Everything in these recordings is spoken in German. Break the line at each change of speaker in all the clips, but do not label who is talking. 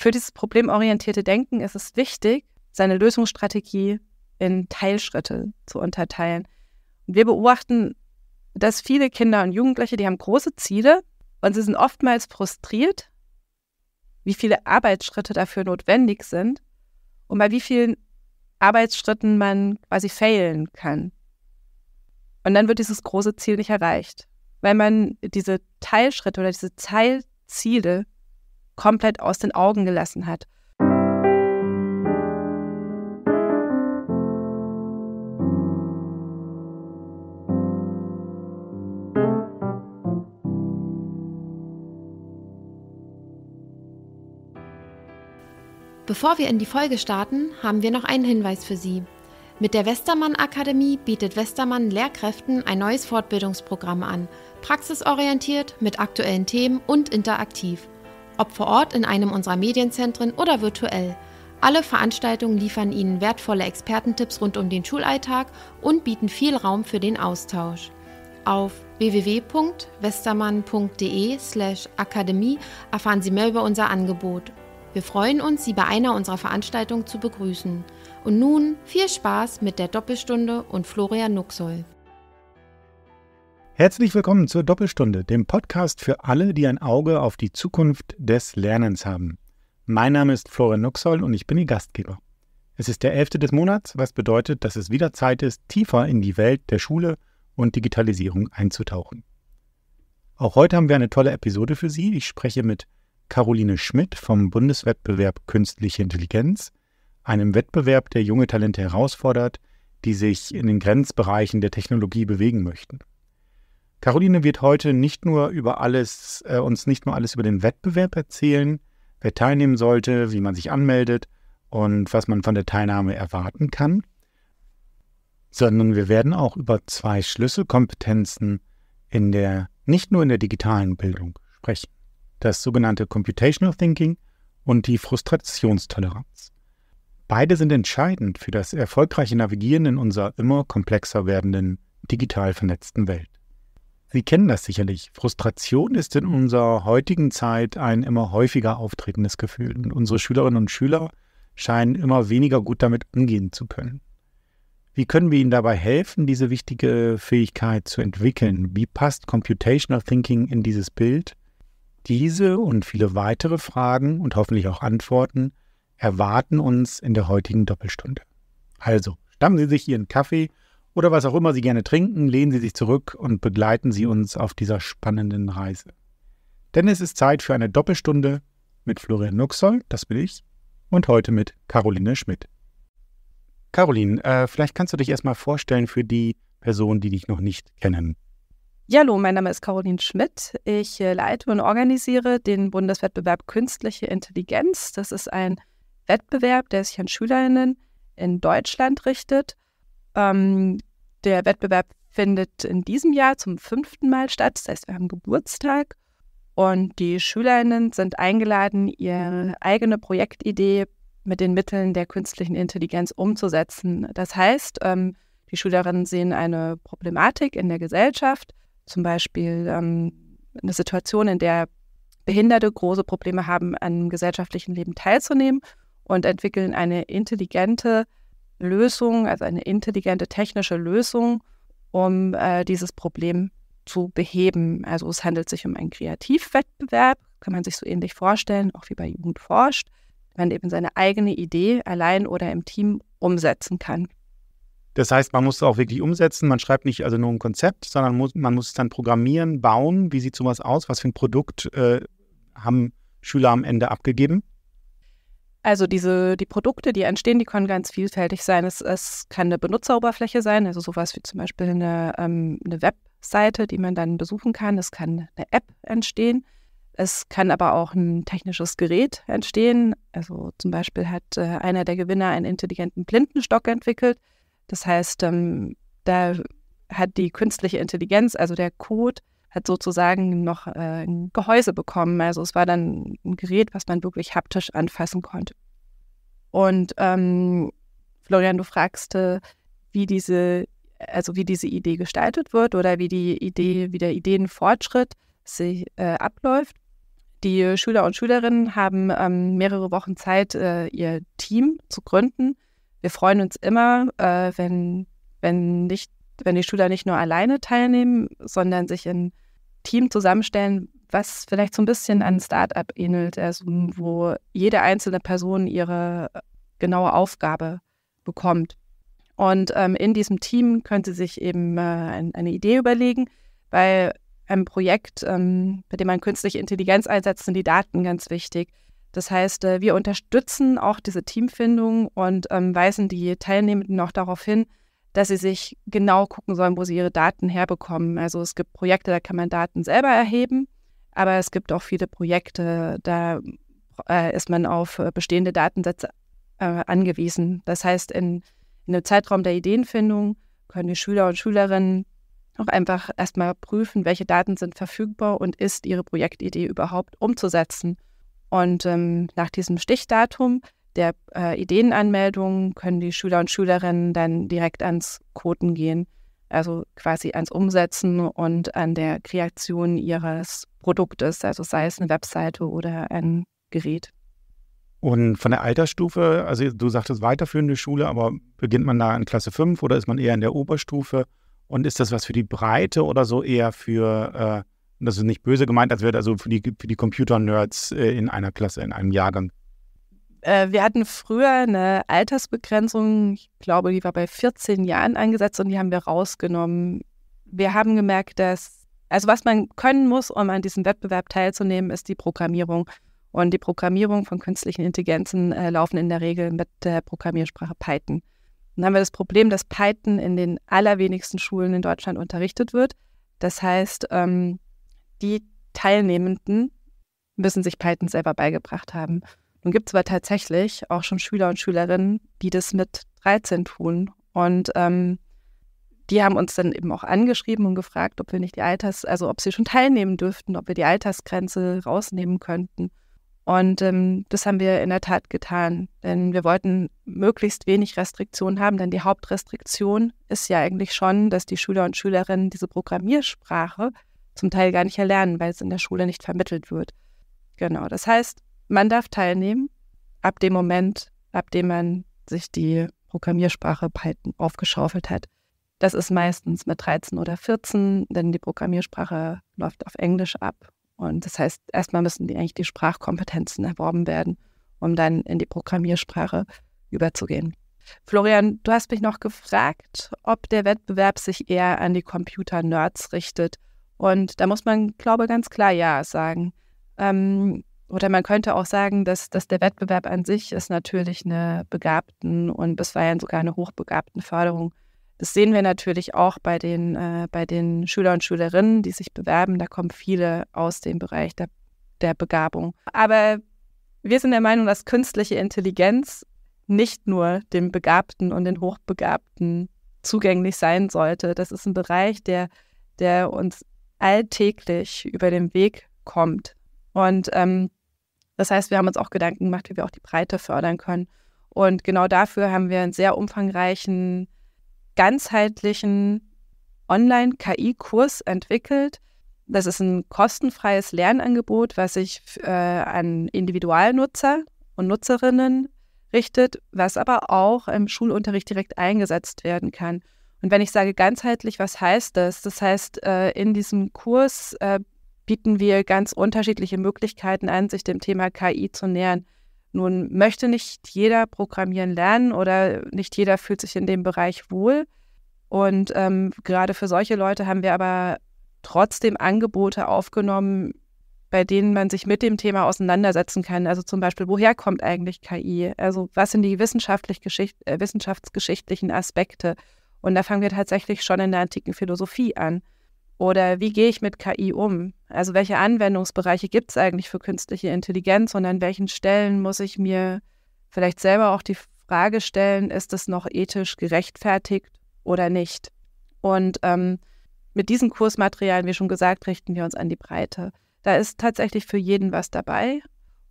Für dieses problemorientierte Denken ist es wichtig, seine Lösungsstrategie in Teilschritte zu unterteilen. Und wir beobachten, dass viele Kinder und Jugendliche, die haben große Ziele und sie sind oftmals frustriert, wie viele Arbeitsschritte dafür notwendig sind und bei wie vielen Arbeitsschritten man quasi failen kann. Und dann wird dieses große Ziel nicht erreicht, weil man diese Teilschritte oder diese Teilziele komplett aus den Augen gelassen hat. Bevor wir in die Folge starten, haben wir noch einen Hinweis für Sie. Mit der Westermann Akademie bietet Westermann Lehrkräften ein neues Fortbildungsprogramm an, praxisorientiert, mit aktuellen Themen und interaktiv ob vor Ort in einem unserer Medienzentren oder virtuell. Alle Veranstaltungen liefern Ihnen wertvolle Expertentipps rund um den Schulalltag und bieten viel Raum für den Austausch. Auf www.westermann.de/akademie erfahren Sie mehr über unser Angebot. Wir freuen uns, Sie bei einer unserer Veranstaltungen zu begrüßen. Und nun viel Spaß mit der Doppelstunde und Florian Nuxoll.
Herzlich willkommen zur Doppelstunde, dem Podcast für alle, die ein Auge auf die Zukunft des Lernens haben. Mein Name ist Florian Nuxoll und ich bin Ihr Gastgeber. Es ist der 11. des Monats, was bedeutet, dass es wieder Zeit ist, tiefer in die Welt der Schule und Digitalisierung einzutauchen. Auch heute haben wir eine tolle Episode für Sie. Ich spreche mit Caroline Schmidt vom Bundeswettbewerb Künstliche Intelligenz, einem Wettbewerb, der junge Talente herausfordert, die sich in den Grenzbereichen der Technologie bewegen möchten. Caroline wird heute nicht nur über alles, äh, uns nicht nur alles über den Wettbewerb erzählen, wer teilnehmen sollte, wie man sich anmeldet und was man von der Teilnahme erwarten kann, sondern wir werden auch über zwei Schlüsselkompetenzen in der, nicht nur in der digitalen Bildung sprechen. Das sogenannte Computational Thinking und die Frustrationstoleranz. Beide sind entscheidend für das erfolgreiche Navigieren in unserer immer komplexer werdenden digital vernetzten Welt. Sie kennen das sicherlich. Frustration ist in unserer heutigen Zeit ein immer häufiger auftretendes Gefühl und unsere Schülerinnen und Schüler scheinen immer weniger gut damit umgehen zu können. Wie können wir ihnen dabei helfen, diese wichtige Fähigkeit zu entwickeln? Wie passt Computational Thinking in dieses Bild? Diese und viele weitere Fragen und hoffentlich auch Antworten erwarten uns in der heutigen Doppelstunde. Also, stammen Sie sich Ihren Kaffee oder was auch immer Sie gerne trinken, lehnen Sie sich zurück und begleiten Sie uns auf dieser spannenden Reise. Denn es ist Zeit für eine Doppelstunde mit Florian Nuxoll, das bin ich, und heute mit Caroline Schmidt. Caroline, äh, vielleicht kannst du dich erstmal vorstellen für die Personen, die dich noch nicht kennen.
Ja, hallo, mein Name ist Caroline Schmidt. Ich äh, leite und organisiere den Bundeswettbewerb Künstliche Intelligenz. Das ist ein Wettbewerb, der sich an Schülerinnen in Deutschland richtet. Ähm, der Wettbewerb findet in diesem Jahr zum fünften Mal statt. Das heißt, wir haben Geburtstag. Und die Schülerinnen sind eingeladen, ihre eigene Projektidee mit den Mitteln der künstlichen Intelligenz umzusetzen. Das heißt, ähm, die Schülerinnen sehen eine Problematik in der Gesellschaft, zum Beispiel ähm, eine Situation, in der Behinderte große Probleme haben, an gesellschaftlichen Leben teilzunehmen und entwickeln eine intelligente Lösung, also eine intelligente technische Lösung, um äh, dieses Problem zu beheben. Also es handelt sich um einen Kreativwettbewerb, kann man sich so ähnlich vorstellen, auch wie bei Jugend forscht, wenn man eben seine eigene Idee allein oder im Team umsetzen kann.
Das heißt, man muss es auch wirklich umsetzen. Man schreibt nicht also nur ein Konzept, sondern muss, man muss es dann programmieren, bauen. Wie sieht sowas aus? Was für ein Produkt äh, haben Schüler am Ende abgegeben?
Also diese, die Produkte, die entstehen, die können ganz vielfältig sein. Es, es kann eine Benutzeroberfläche sein, also sowas wie zum Beispiel eine, ähm, eine Webseite, die man dann besuchen kann. Es kann eine App entstehen. Es kann aber auch ein technisches Gerät entstehen. Also zum Beispiel hat äh, einer der Gewinner einen intelligenten Blindenstock entwickelt. Das heißt, ähm, da hat die künstliche Intelligenz, also der Code, hat sozusagen noch äh, ein Gehäuse bekommen. Also es war dann ein Gerät, was man wirklich haptisch anfassen konnte. Und ähm, Florian, du fragst, äh, wie diese, also wie diese Idee gestaltet wird oder wie die Idee, wie der Ideenfortschritt sich äh, abläuft. Die Schüler und Schülerinnen haben ähm, mehrere Wochen Zeit, äh, ihr Team zu gründen. Wir freuen uns immer, äh, wenn, wenn nicht wenn die Schüler nicht nur alleine teilnehmen, sondern sich in Team zusammenstellen, was vielleicht so ein bisschen an Startup ähnelt, also wo jede einzelne Person ihre äh, genaue Aufgabe bekommt. Und ähm, in diesem Team können sie sich eben äh, ein, eine Idee überlegen. Bei einem Projekt, ähm, bei dem man künstliche Intelligenz einsetzt, sind die Daten ganz wichtig. Das heißt, äh, wir unterstützen auch diese Teamfindung und ähm, weisen die Teilnehmenden auch darauf hin, dass sie sich genau gucken sollen, wo sie ihre Daten herbekommen. Also es gibt Projekte, da kann man Daten selber erheben, aber es gibt auch viele Projekte, da äh, ist man auf äh, bestehende Datensätze äh, angewiesen. Das heißt, in, in einem Zeitraum der Ideenfindung können die Schüler und Schülerinnen auch einfach erstmal prüfen, welche Daten sind verfügbar und ist ihre Projektidee überhaupt umzusetzen. Und ähm, nach diesem Stichdatum der äh, Ideenanmeldung können die Schüler und Schülerinnen dann direkt ans Koten gehen, also quasi ans Umsetzen und an der Kreation ihres Produktes, also sei es eine Webseite oder ein Gerät.
Und von der Altersstufe, also du sagtest weiterführende Schule, aber beginnt man da in Klasse 5 oder ist man eher in der Oberstufe? Und ist das was für die Breite oder so eher für, äh, das ist nicht böse gemeint, als wäre also für die, für die Computer-Nerds äh, in einer Klasse, in einem Jahrgang?
Äh, wir hatten früher eine Altersbegrenzung, ich glaube, die war bei 14 Jahren angesetzt und die haben wir rausgenommen. Wir haben gemerkt, dass, also was man können muss, um an diesem Wettbewerb teilzunehmen, ist die Programmierung. Und die Programmierung von künstlichen Intelligenzen äh, laufen in der Regel mit der Programmiersprache Python. Dann haben wir das Problem, dass Python in den allerwenigsten Schulen in Deutschland unterrichtet wird. Das heißt, ähm, die Teilnehmenden müssen sich Python selber beigebracht haben. Nun gibt es aber tatsächlich auch schon Schüler und Schülerinnen, die das mit 13 tun. Und ähm, die haben uns dann eben auch angeschrieben und gefragt, ob wir nicht die Alters, also ob sie schon teilnehmen dürften, ob wir die Altersgrenze rausnehmen könnten. Und ähm, das haben wir in der Tat getan, denn wir wollten möglichst wenig Restriktionen haben, denn die Hauptrestriktion ist ja eigentlich schon, dass die Schüler und Schülerinnen diese Programmiersprache zum Teil gar nicht erlernen, weil es in der Schule nicht vermittelt wird. Genau, das heißt, man darf teilnehmen, ab dem Moment, ab dem man sich die Programmiersprache Python aufgeschaufelt hat. Das ist meistens mit 13 oder 14, denn die Programmiersprache läuft auf Englisch ab. Und das heißt, erstmal müssen die eigentlich die Sprachkompetenzen erworben werden, um dann in die Programmiersprache überzugehen. Florian, du hast mich noch gefragt, ob der Wettbewerb sich eher an die Computer-Nerds richtet. Und da muss man, glaube ich, ganz klar Ja sagen. Ähm, oder man könnte auch sagen, dass, dass der Wettbewerb an sich ist natürlich eine begabten und bisweilen sogar eine hochbegabten Förderung. Das sehen wir natürlich auch bei den, äh, bei den Schüler und Schülerinnen, die sich bewerben. Da kommen viele aus dem Bereich der, der Begabung. Aber wir sind der Meinung, dass künstliche Intelligenz nicht nur dem Begabten und den Hochbegabten zugänglich sein sollte. Das ist ein Bereich, der, der uns alltäglich über den Weg kommt. Und ähm, das heißt, wir haben uns auch Gedanken gemacht, wie wir auch die Breite fördern können. Und genau dafür haben wir einen sehr umfangreichen, ganzheitlichen Online-KI-Kurs entwickelt. Das ist ein kostenfreies Lernangebot, was sich äh, an Individualnutzer und Nutzerinnen richtet, was aber auch im Schulunterricht direkt eingesetzt werden kann. Und wenn ich sage ganzheitlich, was heißt das? Das heißt, äh, in diesem Kurs äh, bieten wir ganz unterschiedliche Möglichkeiten an, sich dem Thema KI zu nähern. Nun möchte nicht jeder programmieren lernen oder nicht jeder fühlt sich in dem Bereich wohl. Und ähm, gerade für solche Leute haben wir aber trotzdem Angebote aufgenommen, bei denen man sich mit dem Thema auseinandersetzen kann. Also zum Beispiel, woher kommt eigentlich KI? Also was sind die wissenschaftlich Geschicht äh, wissenschaftsgeschichtlichen Aspekte? Und da fangen wir tatsächlich schon in der antiken Philosophie an. Oder wie gehe ich mit KI um? Also welche Anwendungsbereiche gibt es eigentlich für künstliche Intelligenz und an welchen Stellen muss ich mir vielleicht selber auch die Frage stellen, ist es noch ethisch gerechtfertigt oder nicht? Und ähm, mit diesen Kursmaterialien, wie schon gesagt, richten wir uns an die Breite. Da ist tatsächlich für jeden was dabei.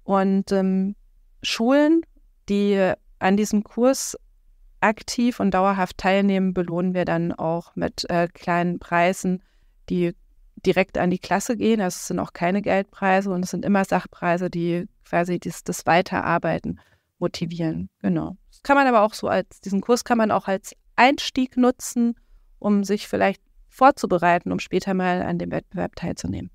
Und ähm, Schulen, die an diesem Kurs aktiv und dauerhaft teilnehmen, belohnen wir dann auch mit äh, kleinen Preisen die direkt an die Klasse gehen. Also es sind auch keine Geldpreise und es sind immer Sachpreise, die quasi das, das Weiterarbeiten motivieren. Genau. Das kann man aber auch so als, diesen Kurs kann man auch als Einstieg nutzen, um sich vielleicht vorzubereiten, um später mal an dem Wettbewerb teilzunehmen.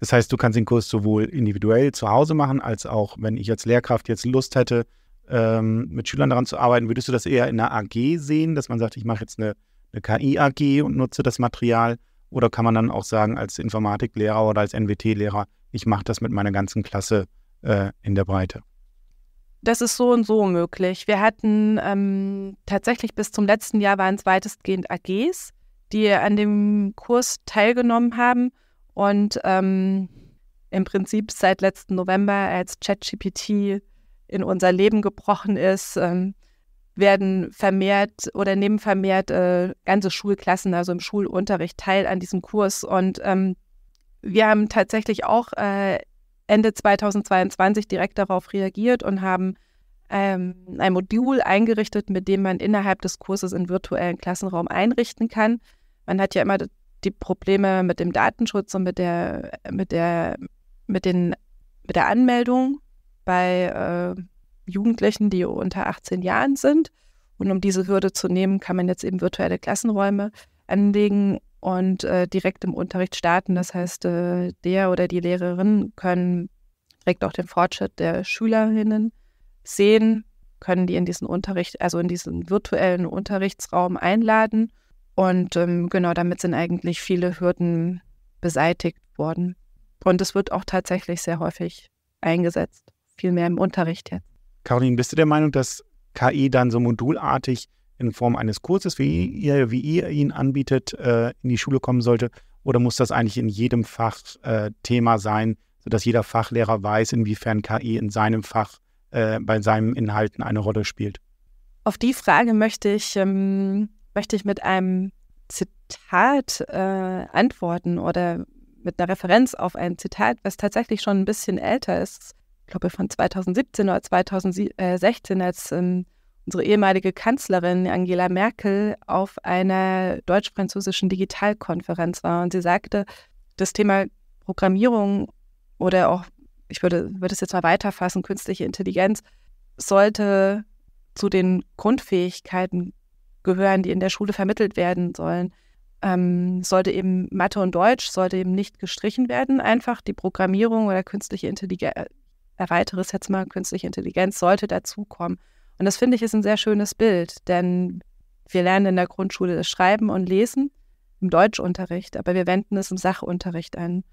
Das heißt, du kannst den Kurs sowohl individuell zu Hause machen, als auch, wenn ich als Lehrkraft jetzt Lust hätte, ähm, mit Schülern daran zu arbeiten, würdest du das eher in einer AG sehen, dass man sagt, ich mache jetzt eine, eine KI-AG und nutze das Material? Oder kann man dann auch sagen, als Informatiklehrer oder als NWT-Lehrer, ich mache das mit meiner ganzen Klasse äh, in der Breite?
Das ist so und so möglich. Wir hatten ähm, tatsächlich bis zum letzten Jahr waren es weitestgehend AGs, die an dem Kurs teilgenommen haben. Und ähm, im Prinzip seit letzten November, als ChatGPT in unser Leben gebrochen ist, ähm, werden vermehrt oder nehmen vermehrt äh, ganze Schulklassen, also im Schulunterricht teil an diesem Kurs. Und ähm, wir haben tatsächlich auch äh, Ende 2022 direkt darauf reagiert und haben ähm, ein Modul eingerichtet, mit dem man innerhalb des Kurses in virtuellen Klassenraum einrichten kann. Man hat ja immer die Probleme mit dem Datenschutz und mit der, mit der, mit den, mit der Anmeldung bei äh, Jugendlichen, die unter 18 Jahren sind. Und um diese Hürde zu nehmen, kann man jetzt eben virtuelle Klassenräume anlegen und äh, direkt im Unterricht starten. Das heißt, äh, der oder die Lehrerin können direkt auch den Fortschritt der Schülerinnen sehen, können die in diesen Unterricht, also in diesen virtuellen Unterrichtsraum einladen. Und ähm, genau damit sind eigentlich viele Hürden beseitigt worden. Und es wird auch tatsächlich sehr häufig eingesetzt, viel mehr im Unterricht jetzt.
Caroline, bist du der Meinung, dass KI dann so modulartig in Form eines Kurses, wie ihr, wie ihr ihn anbietet, äh, in die Schule kommen sollte? Oder muss das eigentlich in jedem Fach äh, Thema sein, sodass jeder Fachlehrer weiß, inwiefern KI in seinem Fach äh, bei seinen Inhalten eine Rolle spielt?
Auf die Frage möchte ich, ähm, möchte ich mit einem Zitat äh, antworten oder mit einer Referenz auf ein Zitat, was tatsächlich schon ein bisschen älter ist glaube von 2017 oder 2016, als ähm, unsere ehemalige Kanzlerin Angela Merkel auf einer deutsch-französischen Digitalkonferenz war. Und sie sagte, das Thema Programmierung oder auch, ich würde, würde es jetzt mal weiterfassen, künstliche Intelligenz sollte zu den Grundfähigkeiten gehören, die in der Schule vermittelt werden sollen. Ähm, sollte eben Mathe und Deutsch sollte eben nicht gestrichen werden, einfach die Programmierung oder künstliche Intelligenz erweitere es jetzt mal, künstliche Intelligenz sollte dazukommen. Und das finde ich ist ein sehr schönes Bild, denn wir lernen in der Grundschule das Schreiben und Lesen im Deutschunterricht, aber wir wenden es im Sachunterricht an.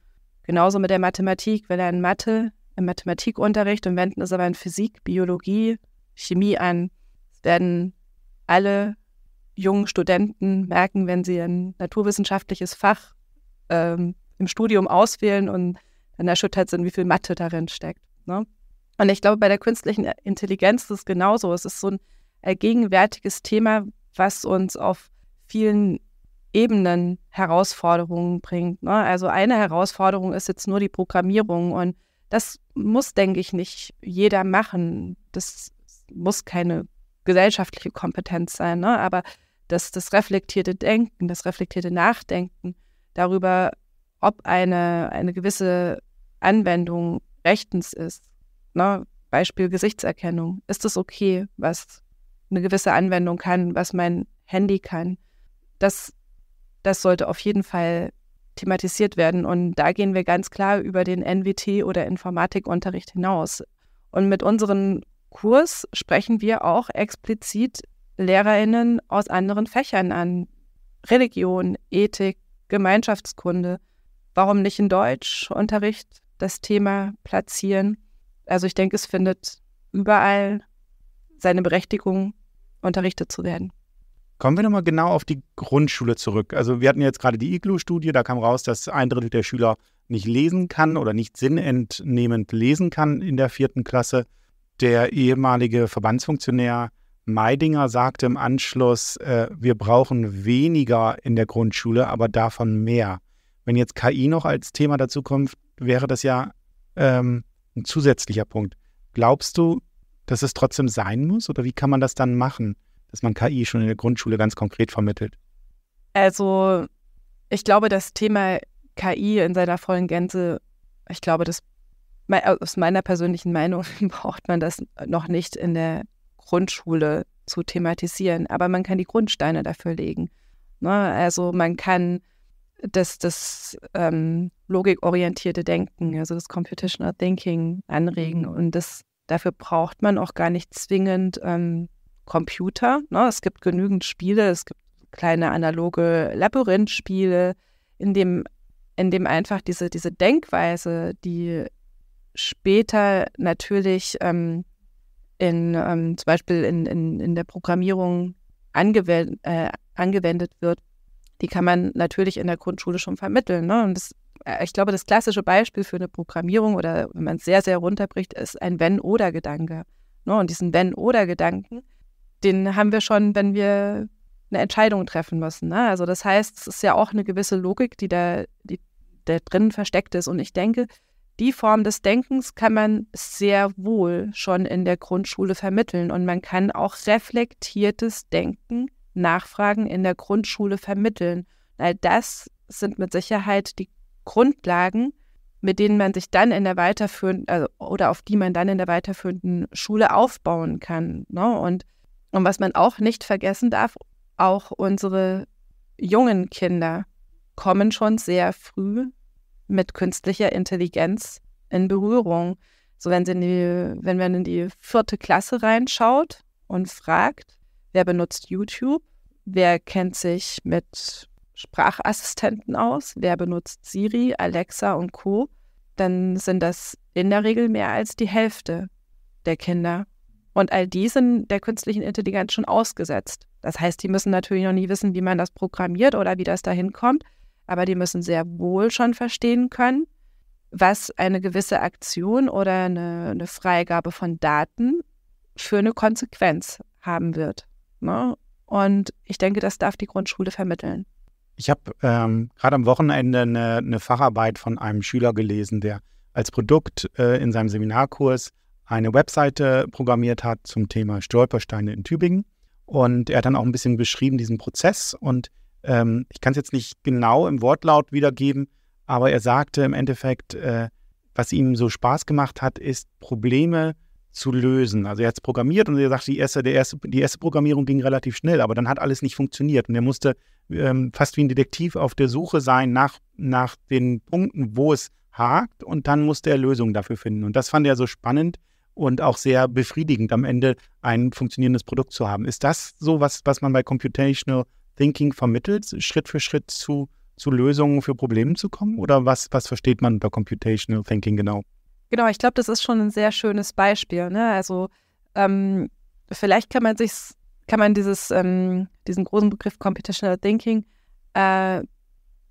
Genauso mit der Mathematik. Wir lernen Mathe im Mathematikunterricht und wenden es aber in Physik, Biologie, Chemie an. Es werden alle jungen Studenten merken, wenn sie ein naturwissenschaftliches Fach ähm, im Studium auswählen und dann erschüttert sind, wie viel Mathe darin steckt. Ne? Und ich glaube, bei der künstlichen Intelligenz ist es genauso. Es ist so ein äh, gegenwärtiges Thema, was uns auf vielen Ebenen Herausforderungen bringt. Ne? Also eine Herausforderung ist jetzt nur die Programmierung und das muss, denke ich, nicht jeder machen. Das muss keine gesellschaftliche Kompetenz sein, ne? aber das, das reflektierte Denken, das reflektierte Nachdenken darüber, ob eine, eine gewisse Anwendung rechtens ist, ne? Beispiel Gesichtserkennung, ist es okay, was eine gewisse Anwendung kann, was mein Handy kann. Das, das sollte auf jeden Fall thematisiert werden. Und da gehen wir ganz klar über den NWT oder Informatikunterricht hinaus. Und mit unserem Kurs sprechen wir auch explizit Lehrerinnen aus anderen Fächern an. Religion, Ethik, Gemeinschaftskunde. Warum nicht in Deutschunterricht? das Thema platzieren. Also ich denke, es findet überall seine Berechtigung, unterrichtet zu werden.
Kommen wir nochmal genau auf die Grundschule zurück. Also wir hatten jetzt gerade die IGLU-Studie, da kam raus, dass ein Drittel der Schüler nicht lesen kann oder nicht sinnentnehmend lesen kann in der vierten Klasse. Der ehemalige Verbandsfunktionär Meidinger sagte im Anschluss, äh, wir brauchen weniger in der Grundschule, aber davon mehr. Wenn jetzt KI noch als Thema dazu kommt, wäre das ja ähm, ein zusätzlicher Punkt. Glaubst du, dass es trotzdem sein muss oder wie kann man das dann machen, dass man KI schon in der Grundschule ganz konkret vermittelt?
Also ich glaube, das Thema KI in seiner vollen Gänze, ich glaube, das aus meiner persönlichen Meinung braucht man das noch nicht in der Grundschule zu thematisieren, aber man kann die Grundsteine dafür legen. Ne? Also man kann das, das ähm, logikorientierte Denken, also das Computational Thinking anregen. Mhm. Und das, dafür braucht man auch gar nicht zwingend ähm, Computer. Ne? Es gibt genügend Spiele, es gibt kleine analoge Labyrinthspiele, in dem, in dem einfach diese, diese Denkweise, die später natürlich ähm, in, ähm, zum Beispiel in, in, in der Programmierung angewend, äh, angewendet wird, die kann man natürlich in der Grundschule schon vermitteln. Ne? Und das, äh, ich glaube, das klassische Beispiel für eine Programmierung oder wenn man es sehr, sehr runterbricht, ist ein Wenn-Oder-Gedanke. Ne? Und diesen Wenn-Oder-Gedanken, den haben wir schon, wenn wir eine Entscheidung treffen müssen. Ne? Also das heißt, es ist ja auch eine gewisse Logik, die da, die da drin versteckt ist. Und ich denke, die Form des Denkens kann man sehr wohl schon in der Grundschule vermitteln. Und man kann auch reflektiertes Denken Nachfragen in der Grundschule vermitteln. All das sind mit Sicherheit die Grundlagen, mit denen man sich dann in der weiterführenden also, oder auf die man dann in der weiterführenden Schule aufbauen kann. Ne? Und, und was man auch nicht vergessen darf, auch unsere jungen Kinder kommen schon sehr früh mit künstlicher Intelligenz in Berührung. So wenn, sie die, wenn man in die vierte Klasse reinschaut und fragt, wer benutzt YouTube, Wer kennt sich mit Sprachassistenten aus? Wer benutzt Siri, Alexa und Co? Dann sind das in der Regel mehr als die Hälfte der Kinder. Und all die sind der künstlichen Intelligenz schon ausgesetzt. Das heißt, die müssen natürlich noch nie wissen, wie man das programmiert oder wie das dahin kommt, aber die müssen sehr wohl schon verstehen können, was eine gewisse Aktion oder eine, eine Freigabe von Daten für eine Konsequenz haben wird. Ne? Und ich denke, das darf die Grundschule vermitteln.
Ich habe ähm, gerade am Wochenende eine, eine, Facharbeit von einem Schüler gelesen, der als Produkt äh, in seinem Seminarkurs eine Webseite programmiert hat zum Thema Stolpersteine in Tübingen. Und er hat dann auch ein bisschen beschrieben diesen Prozess. Und ähm, ich kann es jetzt nicht genau im Wortlaut wiedergeben, aber er sagte im Endeffekt, äh, was ihm so Spaß gemacht hat, ist Probleme zu lösen. Also er hat es programmiert und er sagt, die erste, erste, die erste Programmierung ging relativ schnell, aber dann hat alles nicht funktioniert. Und er musste ähm, fast wie ein Detektiv auf der Suche sein nach, nach den Punkten, wo es hakt und dann musste er Lösungen dafür finden. Und das fand er so spannend und auch sehr befriedigend, am Ende ein funktionierendes Produkt zu haben. Ist das so was, was man bei Computational Thinking vermittelt, Schritt für Schritt zu, zu Lösungen für Probleme zu kommen? Oder was, was versteht man bei Computational Thinking genau?
Genau, ich glaube, das ist schon ein sehr schönes Beispiel. Ne? Also ähm, vielleicht kann man sich, kann man dieses, ähm, diesen großen Begriff Computational Thinking äh,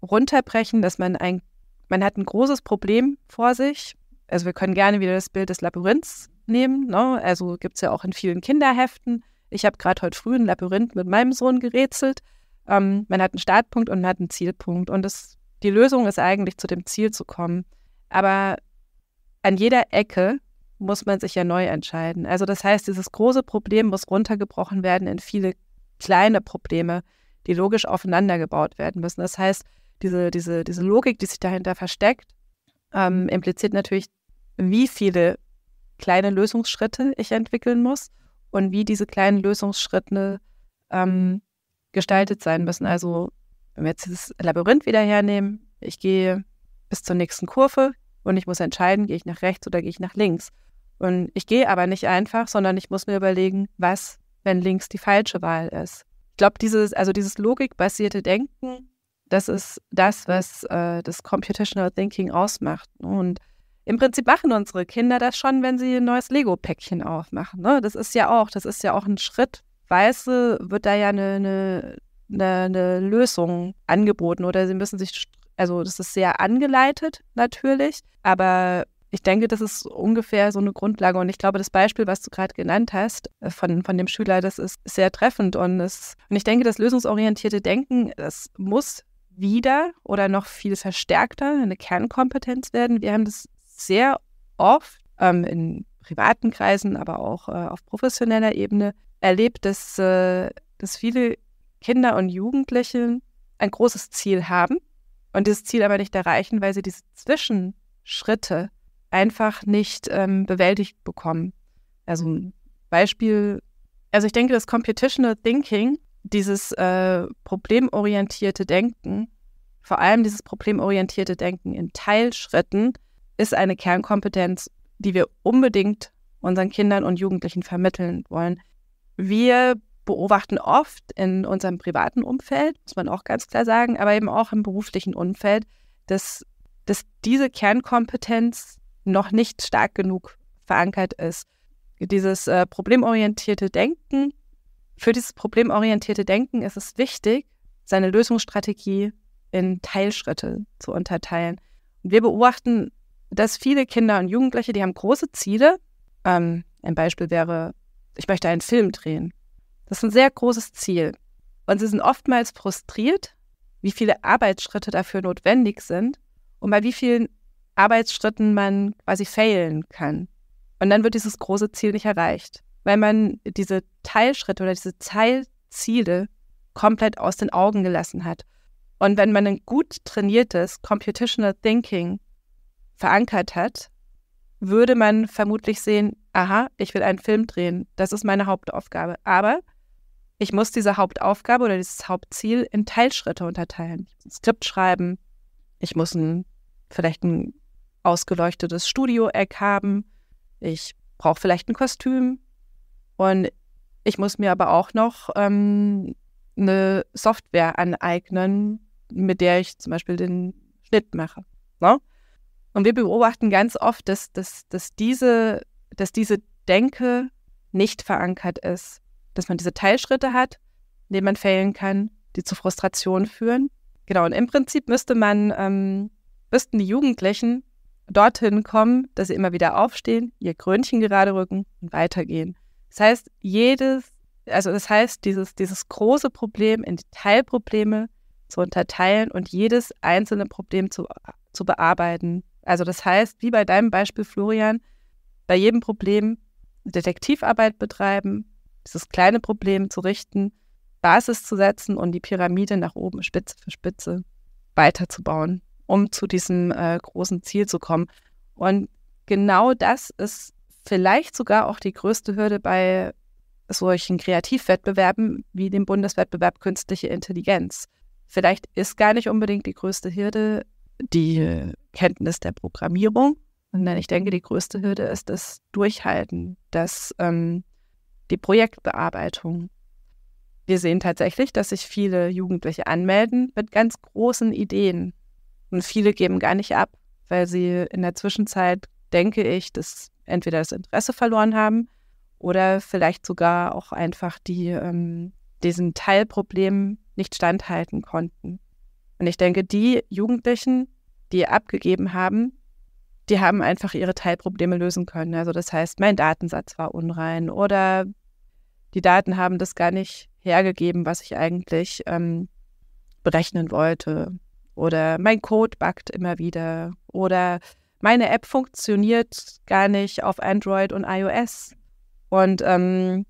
runterbrechen, dass man ein, man hat ein großes Problem vor sich. Also wir können gerne wieder das Bild des Labyrinths nehmen. Ne? Also gibt es ja auch in vielen Kinderheften. Ich habe gerade heute früh ein Labyrinth mit meinem Sohn gerätselt. Ähm, man hat einen Startpunkt und man hat einen Zielpunkt. Und das, die Lösung ist eigentlich, zu dem Ziel zu kommen. Aber an jeder Ecke muss man sich ja neu entscheiden. Also das heißt, dieses große Problem muss runtergebrochen werden in viele kleine Probleme, die logisch aufeinander gebaut werden müssen. Das heißt, diese, diese, diese Logik, die sich dahinter versteckt, ähm, impliziert natürlich, wie viele kleine Lösungsschritte ich entwickeln muss und wie diese kleinen Lösungsschritte ähm, gestaltet sein müssen. Also, wenn wir jetzt dieses Labyrinth wieder hernehmen, ich gehe bis zur nächsten Kurve, und ich muss entscheiden, gehe ich nach rechts oder gehe ich nach links. Und ich gehe aber nicht einfach, sondern ich muss mir überlegen, was, wenn links die falsche Wahl ist. Ich glaube, dieses, also dieses logikbasierte Denken, das ist das, was äh, das Computational Thinking ausmacht. Und im Prinzip machen unsere Kinder das schon, wenn sie ein neues Lego-Päckchen aufmachen. Ne? Das ist ja auch, das ist ja auch ein Schritt. Weiße wird da ja eine, eine, eine, eine Lösung angeboten oder sie müssen sich also das ist sehr angeleitet natürlich, aber ich denke, das ist ungefähr so eine Grundlage. Und ich glaube, das Beispiel, was du gerade genannt hast, äh, von, von dem Schüler, das ist sehr treffend. Und, es, und ich denke, das lösungsorientierte Denken, das muss wieder oder noch viel verstärkter eine Kernkompetenz werden. Wir haben das sehr oft ähm, in privaten Kreisen, aber auch äh, auf professioneller Ebene erlebt, dass, äh, dass viele Kinder und Jugendliche ein großes Ziel haben und dieses Ziel aber nicht erreichen, weil sie diese Zwischenschritte einfach nicht ähm, bewältigt bekommen. Also ein Beispiel, also ich denke, das Computational Thinking, dieses äh, problemorientierte Denken, vor allem dieses problemorientierte Denken in Teilschritten, ist eine Kernkompetenz, die wir unbedingt unseren Kindern und Jugendlichen vermitteln wollen. Wir beobachten oft in unserem privaten Umfeld, muss man auch ganz klar sagen, aber eben auch im beruflichen Umfeld, dass, dass diese Kernkompetenz noch nicht stark genug verankert ist. Dieses äh, problemorientierte Denken, für dieses problemorientierte Denken ist es wichtig, seine Lösungsstrategie in Teilschritte zu unterteilen. Und wir beobachten, dass viele Kinder und Jugendliche, die haben große Ziele. Ähm, ein Beispiel wäre, ich möchte einen Film drehen das ist ein sehr großes Ziel. Und sie sind oftmals frustriert, wie viele Arbeitsschritte dafür notwendig sind und bei wie vielen Arbeitsschritten man quasi failen kann. Und dann wird dieses große Ziel nicht erreicht, weil man diese Teilschritte oder diese Teilziele komplett aus den Augen gelassen hat. Und wenn man ein gut trainiertes Computational Thinking verankert hat, würde man vermutlich sehen, aha, ich will einen Film drehen, das ist meine Hauptaufgabe. Aber ich muss diese Hauptaufgabe oder dieses Hauptziel in Teilschritte unterteilen. Ich muss ein Skript schreiben, ich muss ein, vielleicht ein ausgeleuchtetes Studio-Eck haben, ich brauche vielleicht ein Kostüm und ich muss mir aber auch noch ähm, eine Software aneignen, mit der ich zum Beispiel den Schnitt mache. Ne? Und wir beobachten ganz oft, dass, dass, dass, diese, dass diese Denke nicht verankert ist dass man diese Teilschritte hat, in denen man failen kann, die zu Frustration führen. Genau, und im Prinzip müsste man, ähm, müssten die Jugendlichen dorthin kommen, dass sie immer wieder aufstehen, ihr Krönchen gerade rücken und weitergehen. Das heißt, jedes, also das heißt, dieses, dieses große Problem in Teilprobleme zu unterteilen und jedes einzelne Problem zu, zu bearbeiten. Also das heißt, wie bei deinem Beispiel, Florian, bei jedem Problem Detektivarbeit betreiben, dieses kleine Problem zu richten, Basis zu setzen und die Pyramide nach oben Spitze für Spitze weiterzubauen, um zu diesem äh, großen Ziel zu kommen. Und genau das ist vielleicht sogar auch die größte Hürde bei solchen Kreativwettbewerben wie dem Bundeswettbewerb Künstliche Intelligenz. Vielleicht ist gar nicht unbedingt die größte Hürde die Kenntnis der Programmierung, sondern ich denke, die größte Hürde ist das Durchhalten, das ähm, die Projektbearbeitung. Wir sehen tatsächlich, dass sich viele Jugendliche anmelden mit ganz großen Ideen. Und viele geben gar nicht ab, weil sie in der Zwischenzeit, denke ich, das entweder das Interesse verloren haben oder vielleicht sogar auch einfach die, ähm, diesen Teilproblemen nicht standhalten konnten. Und ich denke, die Jugendlichen, die abgegeben haben, die haben einfach ihre Teilprobleme lösen können. Also das heißt, mein Datensatz war unrein oder die Daten haben das gar nicht hergegeben, was ich eigentlich ähm, berechnen wollte. Oder mein Code buggt immer wieder. Oder meine App funktioniert gar nicht auf Android und iOS. Und ähm,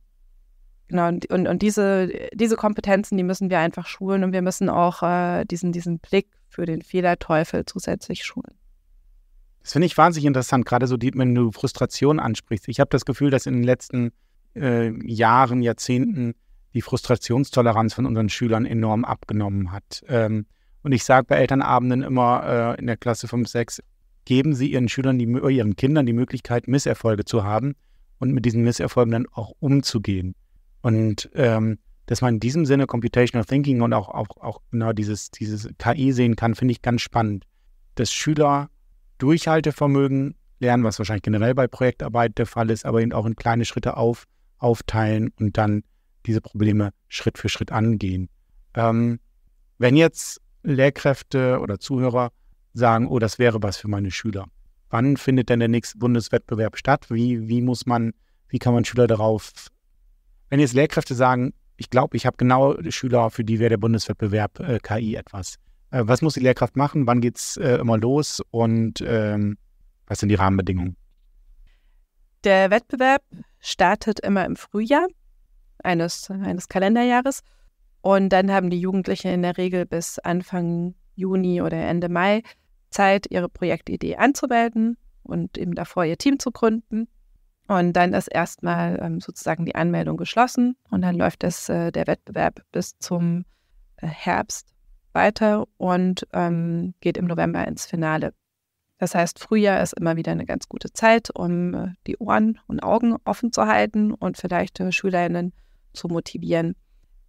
genau, und, und, und, diese, diese Kompetenzen, die müssen wir einfach schulen und wir müssen auch äh, diesen, diesen Blick für den Fehlerteufel zusätzlich schulen.
Das finde ich wahnsinnig interessant, gerade so, die, wenn du Frustration ansprichst. Ich habe das Gefühl, dass in den letzten äh, Jahren, Jahrzehnten die Frustrationstoleranz von unseren Schülern enorm abgenommen hat. Ähm, und ich sage bei Elternabenden immer äh, in der Klasse 5, 6, geben Sie Ihren Schülern, die, äh, Ihren Kindern die Möglichkeit, Misserfolge zu haben und mit diesen Misserfolgen dann auch umzugehen. Und ähm, dass man in diesem Sinne Computational Thinking und auch, auch, auch genau dieses, dieses KI sehen kann, finde ich ganz spannend. Dass Schüler Durchhaltevermögen lernen, was wahrscheinlich generell bei Projektarbeit der Fall ist, aber eben auch in kleine Schritte auf, aufteilen und dann diese Probleme Schritt für Schritt angehen. Ähm, wenn jetzt Lehrkräfte oder Zuhörer sagen, oh, das wäre was für meine Schüler, wann findet denn der nächste Bundeswettbewerb statt? Wie, wie muss man, wie kann man Schüler darauf, wenn jetzt Lehrkräfte sagen, ich glaube, ich habe genau Schüler, für die wäre der Bundeswettbewerb äh, KI etwas. Äh, was muss die Lehrkraft machen, wann geht es äh, immer los und ähm, was sind die Rahmenbedingungen?
Der Wettbewerb startet immer im Frühjahr eines, eines Kalenderjahres und dann haben die Jugendlichen in der Regel bis Anfang Juni oder Ende Mai Zeit, ihre Projektidee anzumelden und eben davor ihr Team zu gründen. Und dann ist erstmal ähm, sozusagen die Anmeldung geschlossen und dann läuft das, äh, der Wettbewerb bis zum äh, Herbst weiter und ähm, geht im November ins Finale. Das heißt, Frühjahr ist immer wieder eine ganz gute Zeit, um äh, die Ohren und Augen offen zu halten und vielleicht äh, Schülerinnen zu motivieren.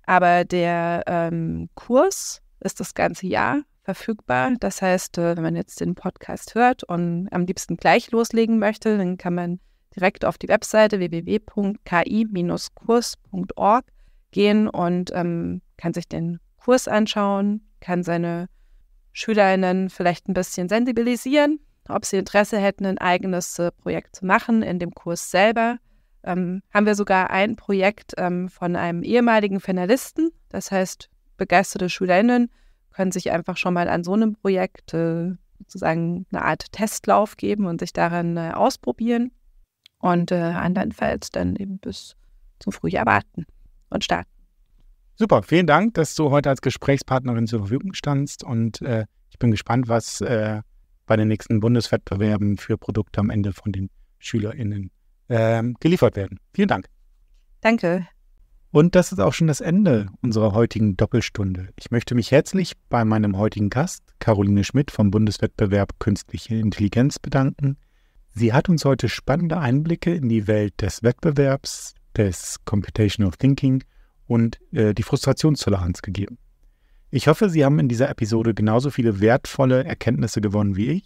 Aber der ähm, Kurs ist das ganze Jahr verfügbar. Das heißt, äh, wenn man jetzt den Podcast hört und am liebsten gleich loslegen möchte, dann kann man direkt auf die Webseite www.ki-kurs.org gehen und ähm, kann sich den Kurs anschauen, kann seine SchülerInnen vielleicht ein bisschen sensibilisieren, ob sie Interesse hätten, ein eigenes äh, Projekt zu machen in dem Kurs selber. Ähm, haben wir sogar ein Projekt ähm, von einem ehemaligen Finalisten. Das heißt, begeisterte SchülerInnen können sich einfach schon mal an so einem Projekt äh, sozusagen eine Art Testlauf geben und sich daran äh, ausprobieren und äh, andernfalls dann eben bis zum Frühjahr warten und starten.
Super, vielen Dank, dass du heute als Gesprächspartnerin zur Verfügung standst und äh, ich bin gespannt, was äh, bei den nächsten Bundeswettbewerben für Produkte am Ende von den SchülerInnen äh, geliefert werden. Vielen Dank. Danke. Und das ist auch schon das Ende unserer heutigen Doppelstunde. Ich möchte mich herzlich bei meinem heutigen Gast, Caroline Schmidt vom Bundeswettbewerb Künstliche Intelligenz, bedanken. Sie hat uns heute spannende Einblicke in die Welt des Wettbewerbs, des Computational Thinking und äh, die Frustrationstoleranz gegeben. Ich hoffe, Sie haben in dieser Episode genauso viele wertvolle Erkenntnisse gewonnen wie ich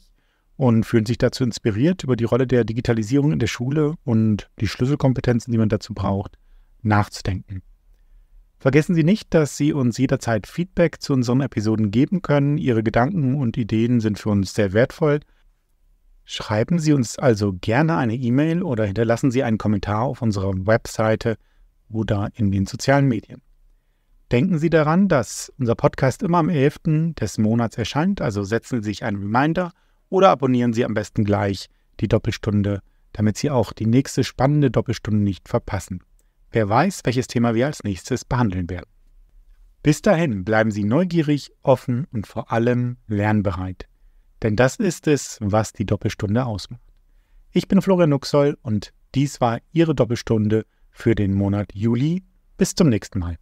und fühlen sich dazu inspiriert, über die Rolle der Digitalisierung in der Schule und die Schlüsselkompetenzen, die man dazu braucht, nachzudenken. Vergessen Sie nicht, dass Sie uns jederzeit Feedback zu unseren Episoden geben können. Ihre Gedanken und Ideen sind für uns sehr wertvoll. Schreiben Sie uns also gerne eine E-Mail oder hinterlassen Sie einen Kommentar auf unserer Webseite oder in den sozialen Medien. Denken Sie daran, dass unser Podcast immer am 11. des Monats erscheint, also setzen Sie sich einen Reminder oder abonnieren Sie am besten gleich die Doppelstunde, damit Sie auch die nächste spannende Doppelstunde nicht verpassen. Wer weiß, welches Thema wir als nächstes behandeln werden. Bis dahin bleiben Sie neugierig, offen und vor allem lernbereit. Denn das ist es, was die Doppelstunde ausmacht. Ich bin Florian Nuxoll und dies war Ihre Doppelstunde für den Monat Juli. Bis zum nächsten Mal.